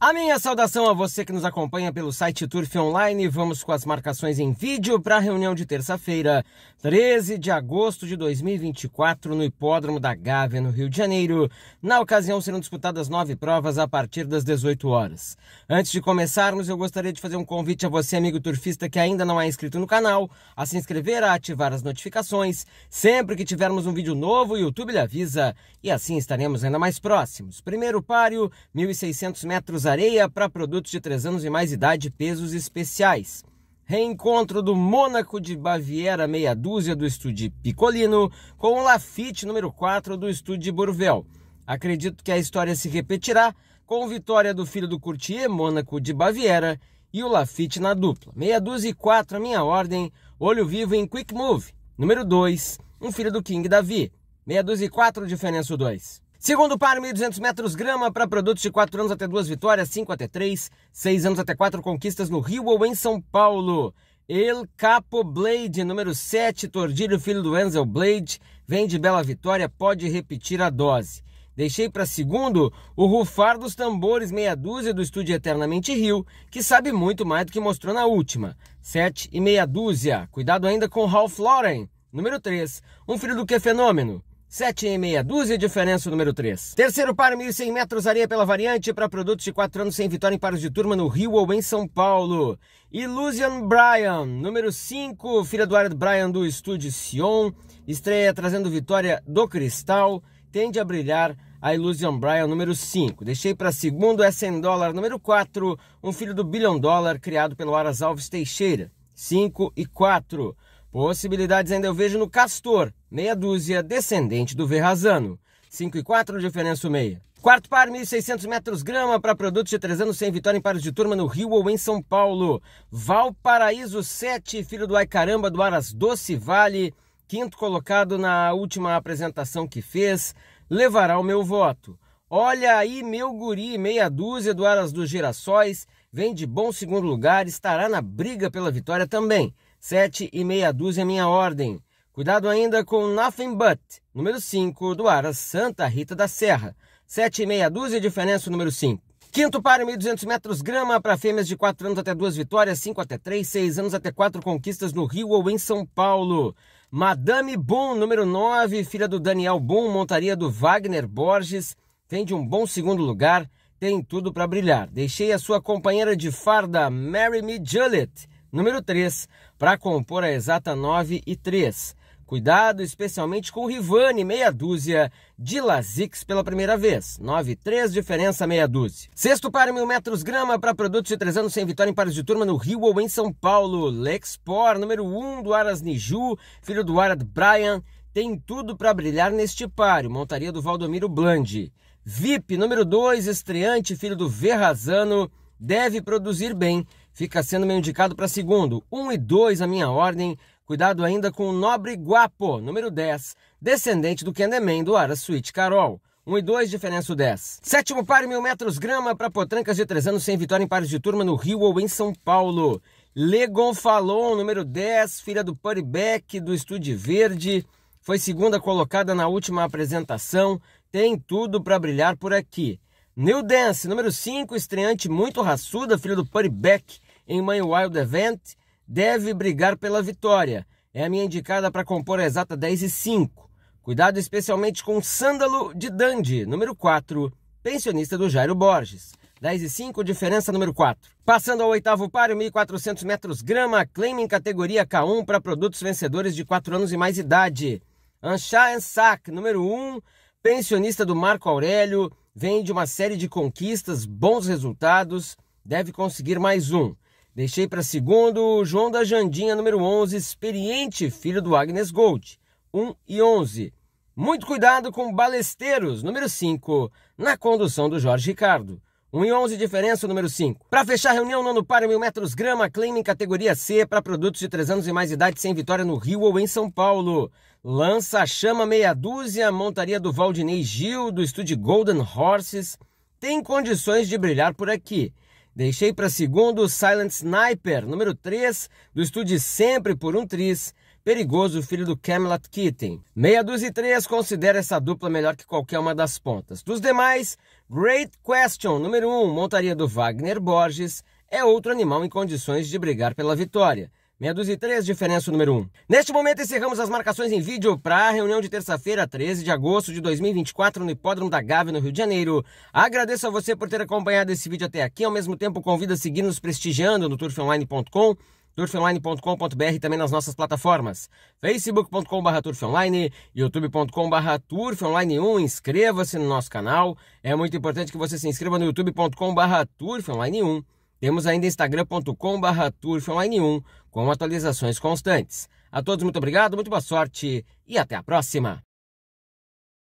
A minha saudação a você que nos acompanha pelo site Turf Online. Vamos com as marcações em vídeo para a reunião de terça-feira, 13 de agosto de 2024, no Hipódromo da Gávea, no Rio de Janeiro. Na ocasião serão disputadas nove provas a partir das 18 horas. Antes de começarmos, eu gostaria de fazer um convite a você, amigo turfista que ainda não é inscrito no canal, a se inscrever, a ativar as notificações. Sempre que tivermos um vídeo novo, o YouTube lhe avisa e assim estaremos ainda mais próximos. Primeiro páreo, 1.600 metros Areia para produtos de 3 anos e mais idade, pesos especiais. Reencontro do Mônaco de Baviera meia dúzia do estúdio Picolino com o Lafite número 4 do estúdio Burvel. Acredito que a história se repetirá com vitória do filho do Courtier, Mônaco de Baviera, e o Lafite na dupla. Meia dúzia e 4 a minha ordem, olho vivo em Quick Move. Número 2, um filho do King Davi. Meia dúzia e 4, diferença 2. Segundo par, 1.200 metros grama para produtos de 4 anos até 2 vitórias, 5 até 3, 6 anos até 4 conquistas no Rio ou em São Paulo. El Capo Blade, número 7, Tordilho, filho do Enzel Blade, vem de Bela Vitória, pode repetir a dose. Deixei para segundo o rufar dos tambores meia dúzia do estúdio Eternamente Rio, que sabe muito mais do que mostrou na última. Sete e meia dúzia. Cuidado ainda com Ralph Lauren, número 3, um filho do que fenômeno. 7,5, dúzia diferença número 3. Terceiro par, 1.100 metros, areia pela variante para produtos de 4 anos sem vitória em paros de turma no Rio ou em São Paulo. Illusion Bryan, número 5, filha do Arad Bryan do estúdio Sion, estreia trazendo vitória do Cristal, tende a brilhar a Illusion Bryan número 5. Deixei para segundo é 100 dólar número 4, um filho do Billion Dollar criado pelo Aras Alves Teixeira. 5 e 4. Possibilidades ainda eu vejo no Castor, meia dúzia, descendente do Verrazano. 5 e 4, diferença o meia. Quarto par, 1.600 metros grama para produtos de 3 anos sem vitória em pares de turma no Rio ou em São Paulo. Valparaíso 7, filho do Aicaramba do Aras Doce Vale, quinto colocado na última apresentação que fez, levará o meu voto. Olha aí, meu guri, meia dúzia do Aras dos Girassóis, vem de bom segundo lugar, estará na briga pela vitória também. 7 e meia dúzia é minha ordem. Cuidado ainda com Nothing But, número 5, do Aras Santa Rita da Serra. 7 e meia dúzia, diferença número 5. Quinto par, 1.200 metros grama para fêmeas de 4 anos até 2 vitórias, 5 até 3, 6 anos até 4 conquistas no Rio ou em São Paulo. Madame Boom, número 9, filha do Daniel Boom, montaria do Wagner Borges, tem de um bom segundo lugar, tem tudo para brilhar. Deixei a sua companheira de farda, Mary Me Juliet, número 3, para compor a exata 9 e 3. Cuidado especialmente com o Rivani, meia dúzia, de Lasix pela primeira vez. 9,3, diferença meia dúzia. Sexto par, mil metros grama para produtos de três anos sem vitória em pares de turma no Rio ou em São Paulo. Lexpor, número 1 um, do Aras Niju, filho do Arad Brian, tem tudo para brilhar neste páreo, montaria do Valdomiro Blandi. VIP, número 2, estreante, filho do Verrazano, deve produzir bem fica sendo meu indicado para segundo. 1 um e 2 a minha ordem. Cuidado ainda com o Nobre Guapo, número 10, descendente do Candyman do Ara Suite Carol. 1 um e 2, diferença 10. Sétimo par, mil metros grama para potrancas de 3 anos sem vitória em pares de turma no Rio ou em São Paulo. Legon Falon, número 10, filha do Puri Beck, do Estúdio Verde. Foi segunda colocada na última apresentação. Tem tudo para brilhar por aqui. New Dance, número 5, estreante muito raçuda, filha do Puri Beck, em My Wild Event deve brigar pela vitória. É a minha indicada para compor a exata 10 e 5. Cuidado especialmente com o Sândalo de Dandy, número 4, pensionista do Jairo Borges. 10 e 5, diferença número 4. Passando ao oitavo páreo, 1.400 metros grama, claim em categoria K1 para produtos vencedores de 4 anos e mais idade. Anchá Ensac, número 1, pensionista do Marco Aurélio, vem de uma série de conquistas, bons resultados, deve conseguir mais um. Deixei para segundo João da Jandinha, número 11, experiente, filho do Agnes Gold, 1 e 11. Muito cuidado com Balesteiros, número 5, na condução do Jorge Ricardo. 1 e 11 diferença, número 5. Para fechar reunião, nono para mil metros grama, claim em categoria C para produtos de 3 anos e mais idade sem vitória no Rio ou em São Paulo. Lança a chama meia dúzia, montaria do Valdinei Gil, do estúdio Golden Horses. Tem condições de brilhar por aqui. Deixei para segundo Silent Sniper, número 3, do estúdio Sempre por um Tris, Perigoso, filho do Camelot Kitten. Meia dúzia e três considera essa dupla melhor que qualquer uma das pontas. Dos demais, Great Question, número 1, um, montaria do Wagner Borges, é outro animal em condições de brigar pela vitória três diferença número 1. Neste momento encerramos as marcações em vídeo para a reunião de terça-feira, 13 de agosto de 2024, no Hipódromo da Gávea, no Rio de Janeiro. Agradeço a você por ter acompanhado esse vídeo até aqui. Ao mesmo tempo, convido a seguir nos prestigiando no turfonline.com turfonline.com.br também nas nossas plataformas facebook.com.br turfonline, youtube.com.br turfonline1, inscreva-se no nosso canal, é muito importante que você se inscreva no youtube.com.br turfonline1, temos ainda instagram.com.br turfonline1, com atualizações constantes. A todos, muito obrigado, muito boa sorte e até a próxima!